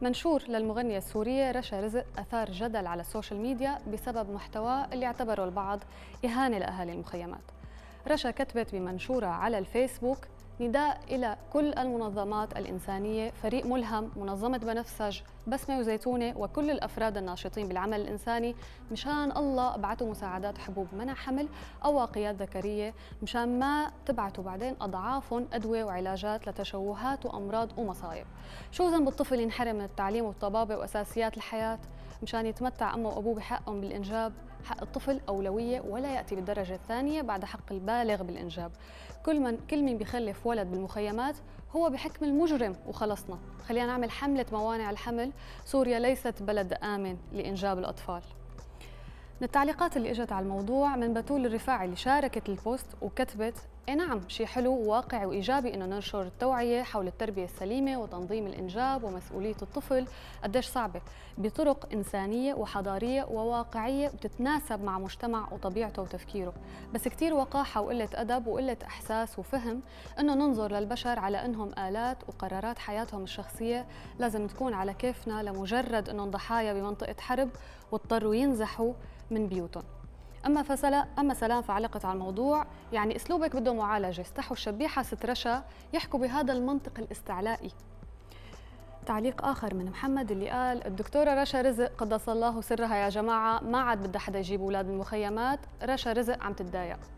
منشور للمغنية السورية رشا رزق أثار جدل على السوشيال ميديا بسبب محتواه اللي اعتبره البعض إهانة لأهالي المخيمات رشا كتبت بمنشورة على الفيسبوك نداء إلى كل المنظمات الإنسانية فريق ملهم منظمة بنفسج بسمة وزيتونة وكل الأفراد الناشطين بالعمل الإنساني مشان الله ابعتوا مساعدات حبوب منع حمل أو واقيات ذكرية مشان ما تبعتوا بعدين أضعافهم أدوية وعلاجات لتشوهات وأمراض ومصايب شو ذنب الطفل ينحرم من التعليم والطبابة وأساسيات الحياة مشان يتمتع أمه وأبوه بحقهم بالإنجاب حق الطفل أولوية ولا يأتي بالدرجة الثانية بعد حق البالغ بالإنجاب كل من كل مين بيخلف ولد بالمخيمات هو بحكم المجرم وخلصنا خلينا نعمل حملة موانع الحمل سوريا ليست بلد آمن لإنجاب الأطفال من التعليقات اللي اجت على الموضوع من بتول الرفاعي اللي شاركت البوست وكتبت اي نعم شيء حلو وواقعي وايجابي انه ننشر التوعيه حول التربيه السليمه وتنظيم الانجاب ومسؤوليه الطفل قديش صعبه بطرق انسانيه وحضاريه وواقعيه بتتناسب مع مجتمع وطبيعته وتفكيره بس كثير وقاحه وقله ادب وقله احساس وفهم انه ننظر للبشر على انهم الات وقرارات حياتهم الشخصيه لازم تكون على كيفنا لمجرد انهم ضحايا بمنطقه حرب واضطروا ينزحوا من بيوتهم اما فسلا اما سلام فعلقت على الموضوع يعني اسلوبك بده معالجه استحوا الشبيحه سترشا يحكوا بهذا المنطق الاستعلائي تعليق آخر من محمد اللي قال الدكتورة رشا رزق قدس الله سرها يا جماعة ما عاد بدها حدا يجيب أولاد المخيمات رشا رزق عم تتضايق